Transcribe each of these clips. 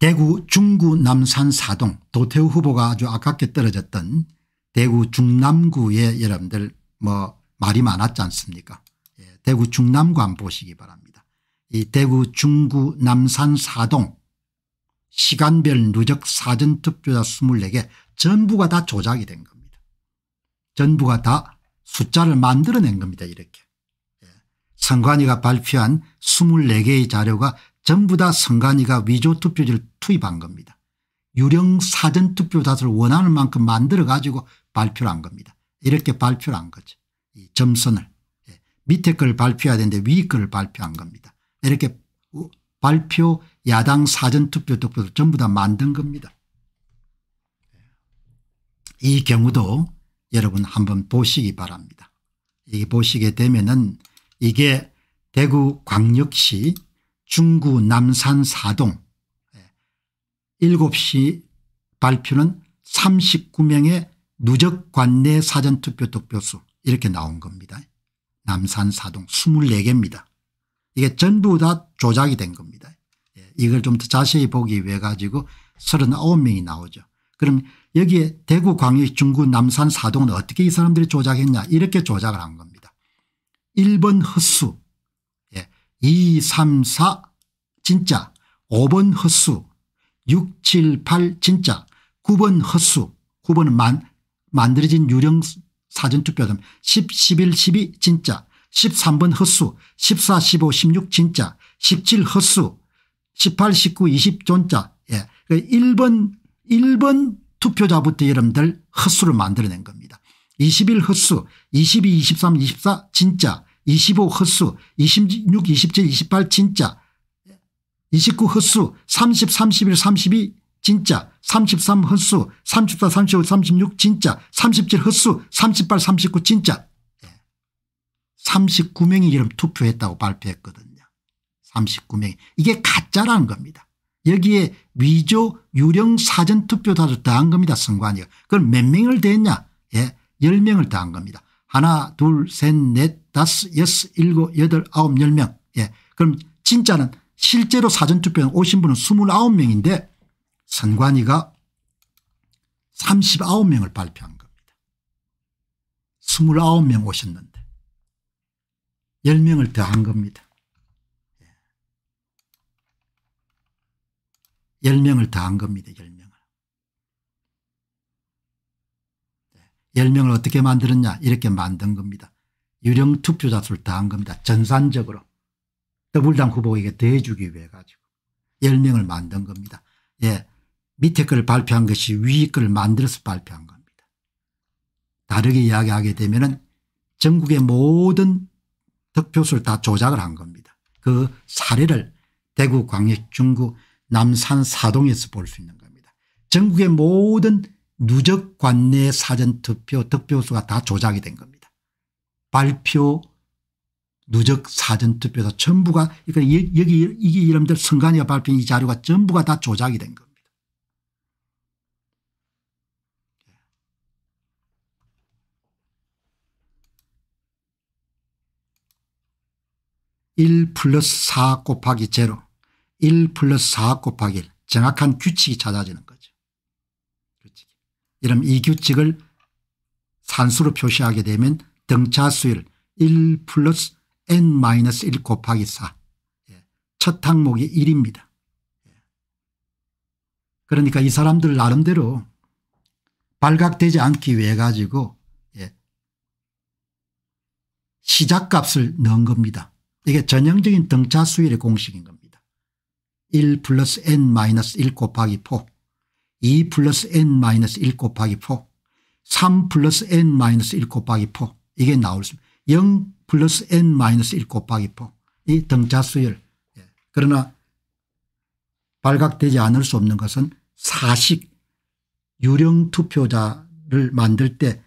대구 중구 남산 사동 도태우 후보가 아주 아깝게 떨어졌던 대구 중남구에 여러분들 뭐 말이 많았지 않습니까 예, 대구 중남구 한번 보시기 바랍니다. 이 대구 중구 남산 사동 시간별 누적 사전투표자 24개 전부가 다 조작이 된 겁니다. 전부가 다 숫자를 만들어낸 겁니다. 이렇게. 예. 선관위가 발표한 24개의 자료가 전부 다 선관위가 위조투표지를 투입한 겁니다. 유령 사전투표자를 원하는 만큼 만들어 가지고 발표를 한 겁니다. 이렇게 발표를 한 거죠. 이 점선을. 예. 밑에 걸 발표해야 되는데 위에걸 발표한 겁니다. 이렇게 발표 야당 사전투표 득표도 전부 다 만든 겁니다. 이 경우도 여러분 한번 보시기 바랍니다. 이 보시게 되면은 이게 대구 광역시 중구 남산 4동 7시 예. 발표는 39명의 누적 관내 사전투표 득표수 이렇게 나온 겁니다. 남산 4동 24개입니다. 이게 전부 다 조작이 된 겁니다. 예. 이걸 좀 더 자세히 보기 위해 가지고 39명이 나오죠. 그럼 여기에 대구 광역 중구 남산 4동은 어떻게 이 사람들이 조작했냐 이렇게 조작을 한 겁니다. 1번 헛수 2, 3, 4 진짜 5번 허수 6, 7, 8 진짜 9번 허수 9번은 만, 만들어진 유령 사전투표다 10, 11, 12 진짜 13번 허수 14, 15, 16 진짜 17허수 18, 19, 20 존자 예. 1번 그 1번 투표자부터 여러분들 허수를 만들어낸 겁니다. 21허수 22, 23, 24 진짜 25허수26 27 28 진짜 29허수30 31 32 진짜 33허수34 35 36 진짜 37허수38 39 진짜 39명이 예. 이름 투표했다고 발표했거든요. 39명이 이게 가짜라는 겁니다. 여기에 위조 유령 사전 투표 다를 다한 겁니다. 선관위가. 그럼 몇 명을 대했냐? 예, 10명을 다한 겁니다. 하나 둘셋넷 다섯, 여섯, 일곱, 여덟, 아홉, 열 명. 예. 그럼 진짜는 실제로 사전투표에 오신 분은 29명인데 선관위가 39명을 발표한 겁니다. 29명 오셨는데 1명을 더 한 겁니다. 1명을 예. 더한 겁니다. 1명을1명을 예. 어떻게 만들었냐 이렇게 만든 겁니다. 유령 투표자 수를 다 한 겁니다. 전산적으로. 더불당 후보에게 대주기 위해 가지고 10명을 만든 겁니다. 예. 밑에 걸 발표한 것이 위에 걸 만들어서 발표한 겁니다. 다르게 이야기하게 되면은 전국의 모든 득표수를 다 조작을 한 겁니다. 그 사례를 대구 광역 중구 남산 사동에서 볼 수 있는 겁니다. 전국의 모든 누적 관내 사전 투표 득표수가 다 조작이 된 겁니다. 발표 누적 사전투표다 전부가 그러니까 여기 이게 이름들 선관위가 발표한 이 자료가 전부가 다 조작이 된 겁니다. 1 플러스 4 곱하기 0 1 플러스 4 곱하기 1 정확한 규칙이 찾아지는 거죠. 규칙. 이러면 이 규칙을 산수로 표시하게 되면 등차수일 1 플러스 n-1 곱하기 4. 예. 첫 항목이 1입니다. 예. 그러니까 이 사람들 나름대로 발각되지 않기 위해 가지고 예, 시작값을 넣은 겁니다. 이게 전형적인 등차수일의 공식인 겁니다. 1 플러스 n-1 곱하기 4, 2 플러스 n-1 곱하기 4, 3 플러스 n-1 곱하기 4, 이게 나올 수 있습니다. 0 플러스 n 마이너스 1 곱하기 4. 이 등자수열. 예. 그러나 발각되지 않을 수 없는 것은 사식 유령 투표자를 만들 때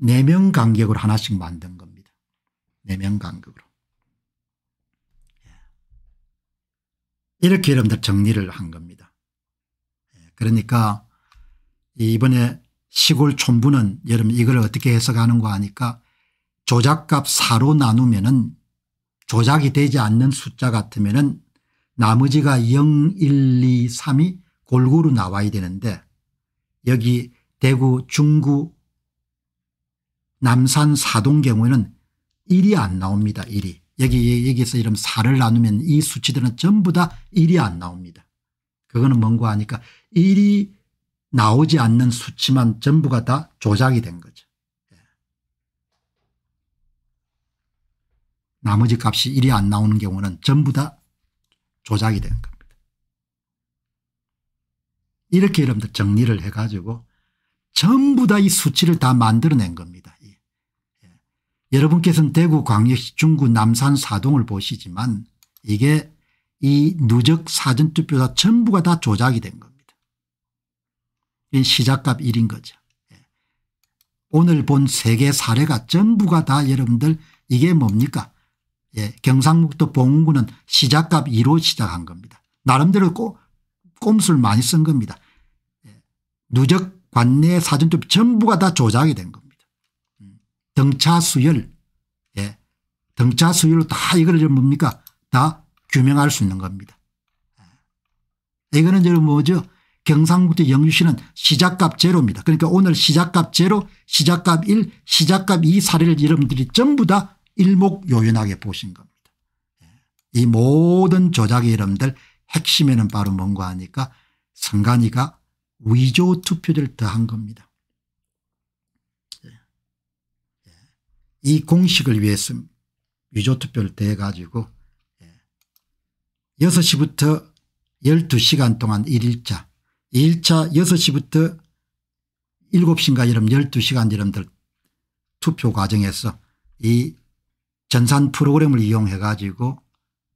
4명 간격으로 하나씩 만든 겁니다. 4명 간격으로. 예. 이렇게 여러분들 정리를 한 겁니다. 예. 그러니까 이번에 시골 촌부는 여러분 이걸 어떻게 해석하는거 하니까 조작값 4로 나누면 은 조작이 되지 않는 숫자 같으면 은 나머지가 0, 1, 2, 3이 골고루 나와야 되는데 여기 대구 중구 남산 사동 경우에는 1이 안 나옵니다. 1이. 여기 여기서 이런 4를 나누면 이 수치들은 전부 다 1이 안 나옵니다. 그거는 뭔가 하니까 1이 나오지 않는 수치만 전부가 다 조작이 된 거죠. 예. 나머지 값이 1이 안 나오는 경우는 전부 다 조작이 되 겁니다. 이렇게 여러분들 정리를 해가지고 전부 다 이 수치를 다 만들어낸 겁니다. 예. 여러분께서는 대구 광역시 중구 남산 사동을 보시지만 이게 이 누적 사전투표자 전부가 다 조작이 된이 시작값 1인 거죠. 예. 오늘 본 세계 사례가 전부가 다 여러분들 이게 뭡니까 예, 경상북도 봉구는 시작값 2로 시작한 겁니다. 나름대로 꼬, 꼼수를 많이 쓴 겁니다. 예, 누적 관내 사전투 전부가 다 조작이 된 겁니다. 음, 등차 수열 예, 등차 수열로 다 이걸 뭡니까 다 규명할 수 있는 겁니다. 예. 이거는 이제 뭐죠 경상북도 영주시는 시작값 제로입니다. 그러니까 오늘 시작값 제로 시작값 1 시작값 2 사례를 여러분들이 전부 다 일목요연하게 보신 겁니다. 예. 이 모든 조작의 여러분들 핵심에는 바로 뭔가 하니까 선관위가 위조 투표를 더한 겁니다. 예. 예. 이 공식을 위해서 위조 투표를 더해 가지고 6시부터 12시간 동안 1일자 1차 6시부터 7시인가 이름 12시간 이름들 투표 과정에서 이 전산 프로그램을 이용해 가지고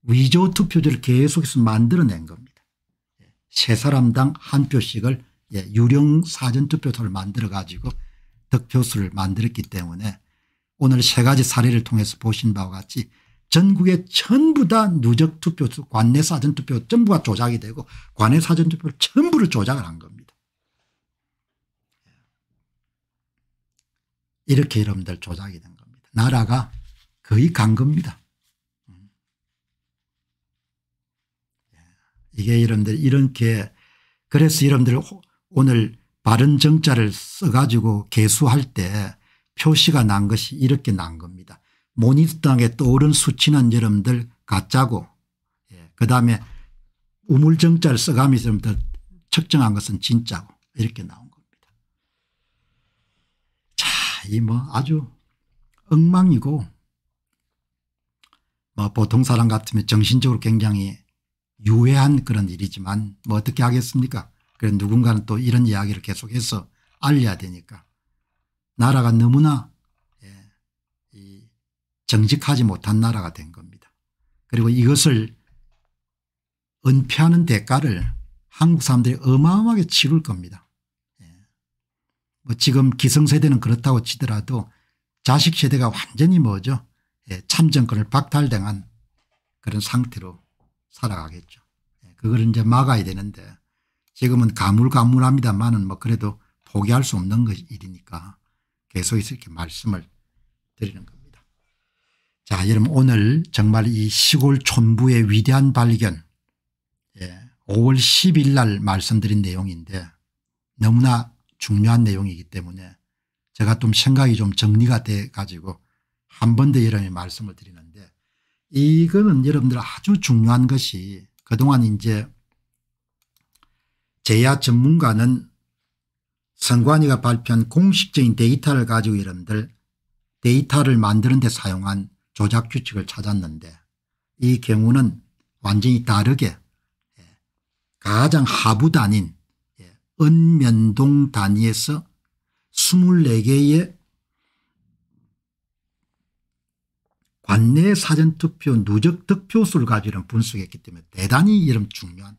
위조 투표지를 계속해서 만들어낸 겁니다. 세 사람당 한 표씩을 예, 유령 사전 투표소를 만들어 가지고 득표수를 만들었기 때문에 오늘 세 가지 사례를 통해서 보신 바와 같이 전국에 전부 다 누적 투표수 관내 사전투표 전부가 조작이 되고 관내 사전투표 전부를 조작을 한 겁니다. 이렇게 여러분들 조작이 된 겁니다. 나라가 거의 간 겁니다. 예. 이게 여러분들 이렇게 그래서 여러분들 오늘 바른 정자를 써가지고 개수할 때 표시가 난 것이 이렇게 난 겁니다. 모니터당에 떠오른 수치는 여러분들 가짜고 예. 그다음에 우물정자를 써가면서 여러분들 측정한 것은 진짜고 이렇게 나온 겁니다. 자, 이 뭐 아주 엉망이고 뭐 보통 사람 같으면 정신적으로 굉장히 유해한 그런 일이지만 뭐 어떻게 하겠습니까 그래 누군가는 또 이런 이야기를 계속해서 알려야 되니까 나라가 너무나 정직하지 못한 나라가 된 겁니다. 그리고 이것을 은폐하는 대가를 한국 사람들이 어마어마하게 치를 겁니다. 예. 뭐 지금 기성세대는 그렇다고 치더라도 자식 세대가 완전히 뭐죠 예, 참정권을 박탈당한 그런 상태로 살아가겠죠. 예, 그걸 이제 막아야 되는데 지금은 가물가물합니다만은 뭐 그래도 포기할 수 없는 일이니까 계속해서 이렇게 말씀을 드리는 겁니다. 자 여러분 오늘 정말 이 시골 촌부의 위대한 발견 예, 5월 10일 날 말씀드린 내용인데 너무나 중요한 내용이기 때문에 제가 좀 생각이 좀 정리가 돼 가지고 한 번 더여러분이 말씀을 드리는데 이거는 여러분들 아주 중요한 것이 그동안 이제 제야 전문가는 선관위가 발표한 공식적인 데이터를 가지고 여러분들 데이터를 만드는 데 사용한 조작 규칙을 찾았는데 이 경우는 완전히 다르게 예, 가장 하부 단인 예, 은면동 단위에서 24개의 관내 사전투표 누적 득표수를 가지는 분석했기 때문에 대단히 이름 중요한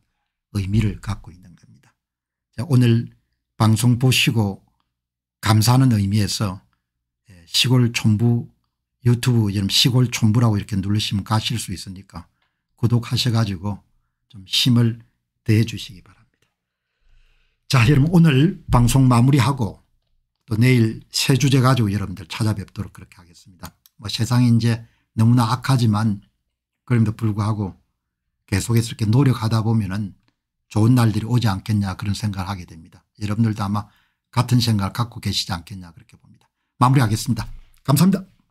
의미를 갖고 있는 겁니다. 오늘 방송 보시고 감사하는 의미에서 예, 시골 촌부 유튜브 이름 시골 촌부라고 이렇게 누르시면 가실 수 있으니까 구독하셔 가지고 좀 힘을 대해 주시기 바랍니다. 자 여러분 오늘 방송 마무리하고 또 내일 새 주제 가지고 여러분들 찾아뵙도록 그렇게 하겠습니다. 뭐 세상이 이제 너무나 악하지만 그럼에도 불구하고 계속해서 이렇게 노력하다 보면은 좋은 날들이 오지 않겠냐 그런 생각을 하게 됩니다. 여러분들도 아마 같은 생각을 갖고 계시지 않겠냐 그렇게 봅니다. 마무리하겠습니다. 감사합니다.